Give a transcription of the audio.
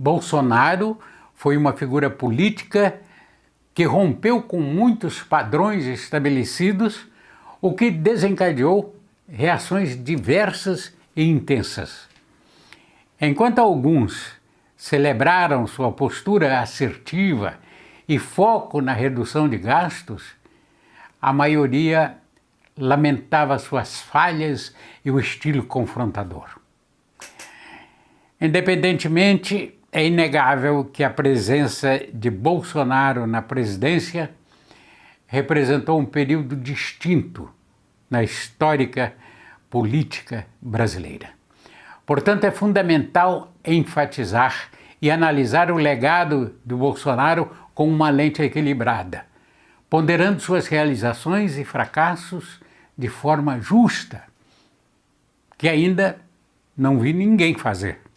Bolsonaro foi uma figura política que rompeu com muitos padrões estabelecidos, o que desencadeou reações diversas e intensas. Enquanto alguns celebraram sua postura assertiva e foco na redução de gastos, a maioria lamentava suas falhas e o estilo confrontador. Independentemente é inegável que a presença de Bolsonaro na presidência representou um período distinto na histórica política brasileira. Portanto, é fundamental enfatizar e analisar o legado do Bolsonaro com uma lente equilibrada, ponderando suas realizações e fracassos de forma justa, que ainda não vi ninguém fazer.